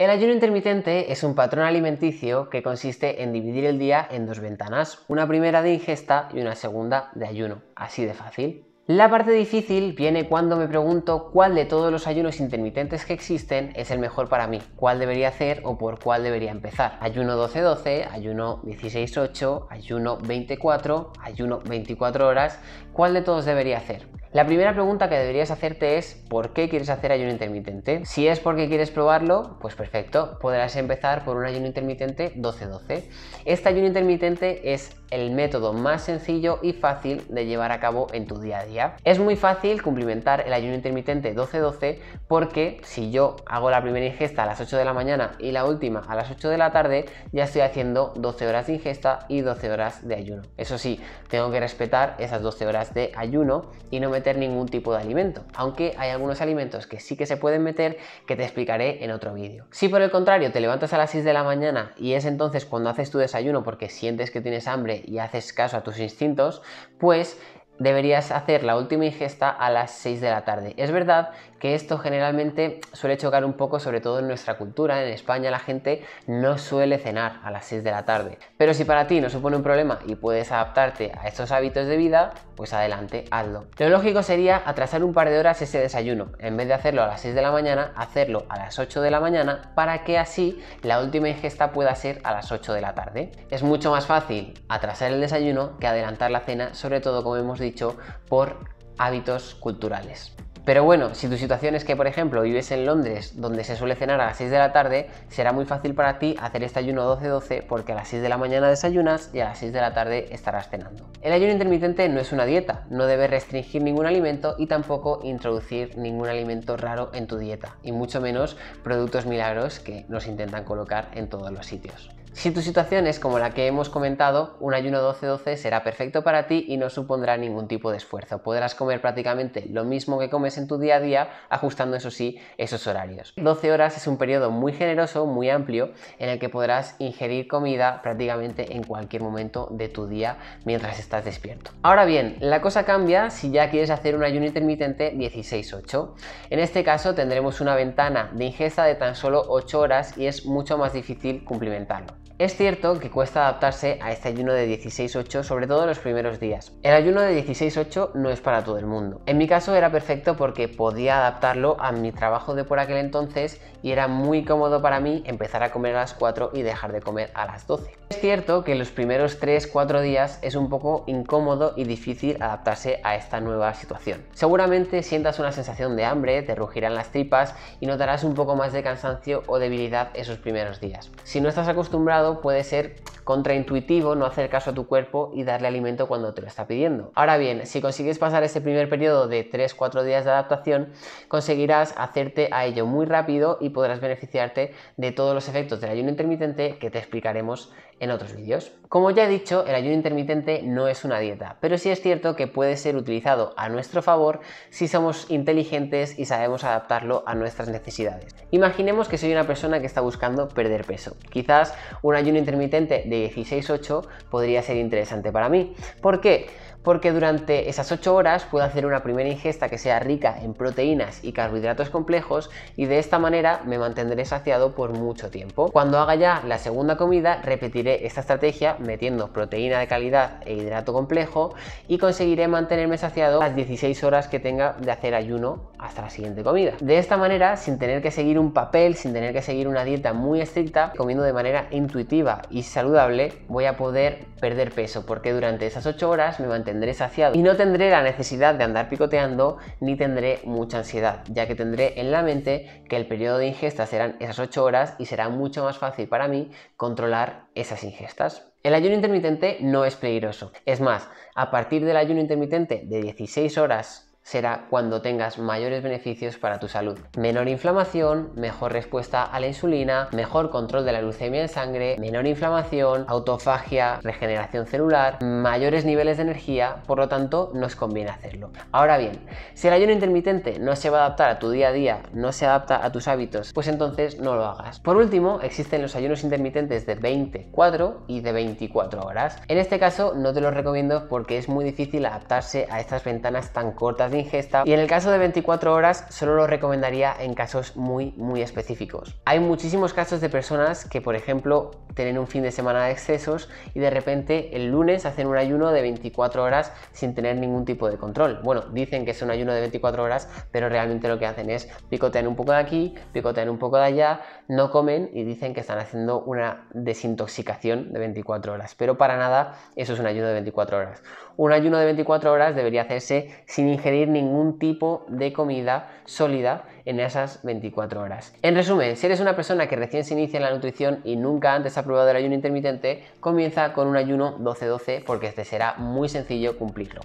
El ayuno intermitente es un patrón alimenticio que consiste en dividir el día en dos ventanas, una primera de ingesta y una segunda de ayuno, así de fácil. La parte difícil viene cuando me pregunto cuál de todos los ayunos intermitentes que existen es el mejor para mí, cuál debería hacer o por cuál debería empezar. Ayuno 12-12, ayuno 16-8, ayuno 24, ayuno 24 horas, cuál de todos debería hacer. La primera pregunta que deberías hacerte es ¿por qué quieres hacer ayuno intermitente? Si es porque quieres probarlo, pues perfecto, podrás empezar por un ayuno intermitente 12-12. Este ayuno intermitente es el método más sencillo y fácil de llevar a cabo en tu día a día. Es muy fácil cumplimentar el ayuno intermitente 12-12 porque si yo hago la primera ingesta a las 8 de la mañana y la última a las 8 de la tarde, ya estoy haciendo 12 horas de ingesta y 12 horas de ayuno. Eso sí, tengo que respetar esas 12 horas de ayuno y no me meter ningún tipo de alimento, aunque hay algunos alimentos que sí que se pueden meter que te explicaré en otro vídeo. Si por el contrario te levantas a las 6 de la mañana y es entonces cuando haces tu desayuno porque sientes que tienes hambre y haces caso a tus instintos, pues deberías hacer la última ingesta a las 6 de la tarde. Es verdad que esto generalmente suele chocar un poco, sobre todo en nuestra cultura. En España la gente no suele cenar a las 6 de la tarde. Pero si para ti no supone un problema y puedes adaptarte a estos hábitos de vida, pues adelante, hazlo. Lo lógico sería atrasar un par de horas ese desayuno. En vez de hacerlo a las 6 de la mañana, hacerlo a las 8 de la mañana para que así la última ingesta pueda ser a las 8 de la tarde. Es mucho más fácil atrasar el desayuno que adelantar la cena, sobre todo como hemos dicho, por hábitos culturales. Pero bueno, si tu situación es que, por ejemplo, vives en Londres, donde se suele cenar a las 6 de la tarde, será muy fácil para ti hacer este ayuno 12-12 porque a las 6 de la mañana desayunas y a las 6 de la tarde estarás cenando. El ayuno intermitente no es una dieta, no debes restringir ningún alimento y tampoco introducir ningún alimento raro en tu dieta, y mucho menos productos milagros que nos intentan colocar en todos los sitios. Si tu situación es como la que hemos comentado, un ayuno 12-12 será perfecto para ti y no supondrá ningún tipo de esfuerzo. Podrás comer prácticamente lo mismo que comes en tu día a día, ajustando eso sí esos horarios. 12 horas es un periodo muy generoso, muy amplio, en el que podrás ingerir comida prácticamente en cualquier momento de tu día mientras estás despierto. Ahora bien, la cosa cambia si ya quieres hacer un ayuno intermitente 16-8. En este caso tendremos una ventana de ingesta de tan solo 8 horas y es mucho más difícil cumplimentarlo. Es cierto que cuesta adaptarse a este ayuno de 16-8, sobre todo los primeros días. El ayuno de 16-8 no es para todo el mundo. En mi caso era perfecto porque podía adaptarlo a mi trabajo de por aquel entonces y era muy cómodo para mí empezar a comer a las 4 y dejar de comer a las 12. Es cierto que los primeros 3-4 días es un poco incómodo y difícil adaptarse a esta nueva situación. Seguramente sientas una sensación de hambre, te rugirán las tripas y notarás un poco más de cansancio o debilidad esos primeros días. Si no estás acostumbrado, puede ser contraintuitivo no hacer caso a tu cuerpo y darle alimento cuando te lo está pidiendo. Ahora bien, si consigues pasar ese primer periodo de 3-4 días de adaptación, conseguirás hacerte a ello muy rápido y podrás beneficiarte de todos los efectos del ayuno intermitente que te explicaremos en otros vídeos. Como ya he dicho, el ayuno intermitente no es una dieta, pero sí es cierto que puede ser utilizado a nuestro favor si somos inteligentes y sabemos adaptarlo a nuestras necesidades. Imaginemos que soy una persona que está buscando perder peso. Quizás un ayuno intermitente de 16-8 podría ser interesante para mí. ¿Por qué? porque durante esas 8 horas puedo hacer una primera ingesta que sea rica en proteínas y carbohidratos complejos y de esta manera me mantendré saciado por mucho tiempo. Cuando haga ya la segunda comida repetiré esta estrategia metiendo proteína de calidad e hidrato complejo y conseguiré mantenerme saciado las 16 horas que tenga de hacer ayuno hasta la siguiente comida. De esta manera, sin tener que seguir un papel, sin tener que seguir una dieta muy estricta, comiendo de manera intuitiva y saludable, voy a poder perder peso porque durante esas 8 horas me mantendré saciado y no tendré la necesidad de andar picoteando ni tendré mucha ansiedad, ya que tendré en la mente que el periodo de ingesta serán esas 8 horas y será mucho más fácil para mí controlar esas ingestas. El ayuno intermitente no es peligroso. Es más, a partir del ayuno intermitente de 16 horas será cuando tengas mayores beneficios para tu salud. Menor inflamación, mejor respuesta a la insulina, mejor control de la glucemia en sangre, menor inflamación, autofagia, regeneración celular, mayores niveles de energía, por lo tanto nos conviene hacerlo. Ahora bien, si el ayuno intermitente no se va a adaptar a tu día a día, no se adapta a tus hábitos, pues entonces no lo hagas. Por último, existen los ayunos intermitentes de 24 y de 24 horas. En este caso no te los recomiendo porque es muy difícil adaptarse a estas ventanas tan cortas ingesta y en el caso de 24 horas solo lo recomendaría en casos muy muy específicos. Hay muchísimos casos de personas que por ejemplo tienen un fin de semana de excesos y de repente el lunes hacen un ayuno de 24 horas sin tener ningún tipo de control. Bueno, dicen que es un ayuno de 24 horas, pero realmente lo que hacen es picotear un poco de aquí, picotear un poco de allá, no comen y dicen que están haciendo una desintoxicación de 24 horas. Pero para nada eso es un ayuno de 24 horas. Un ayuno de 24 horas debería hacerse sin ingerir ningún tipo de comida sólida en esas 24 horas. En resumen, si eres una persona que recién se inicia en la nutrición y nunca antes ha la probado el ayuno intermitente, comienza con un ayuno 12-12 porque este será muy sencillo cumplirlo.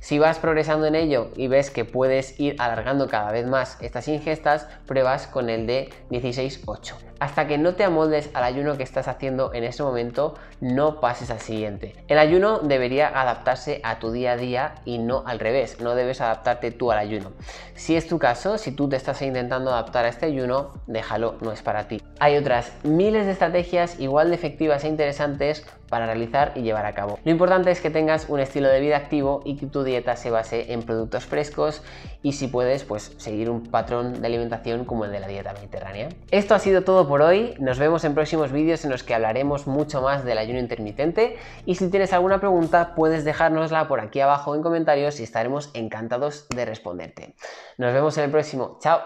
Si vas progresando en ello y ves que puedes ir alargando cada vez más estas ingestas, pruebas con el de 16-8. Hasta que no te amoldes al ayuno que estás haciendo en ese momento, no pases al siguiente. El ayuno debería adaptarse a tu día a día y no al revés, no debes adaptarte tú al ayuno. Si es tu caso, si tú te estás intentando adaptar a este ayuno, déjalo, no es para ti. Hay otras miles de estrategias igual de efectivas e interesantes para realizar y llevar a cabo. Lo importante es que tengas un estilo de vida activo y que tu dieta se base en productos frescos y si puedes, pues seguir un patrón de alimentación como el de la dieta mediterránea. Esto ha sido todo por hoy. Nos vemos en próximos vídeos en los que hablaremos mucho más del ayuno intermitente y si tienes alguna pregunta puedes dejárnosla por aquí abajo en comentarios y estaremos encantados de responderte. Nos vemos en el próximo. ¡Chao!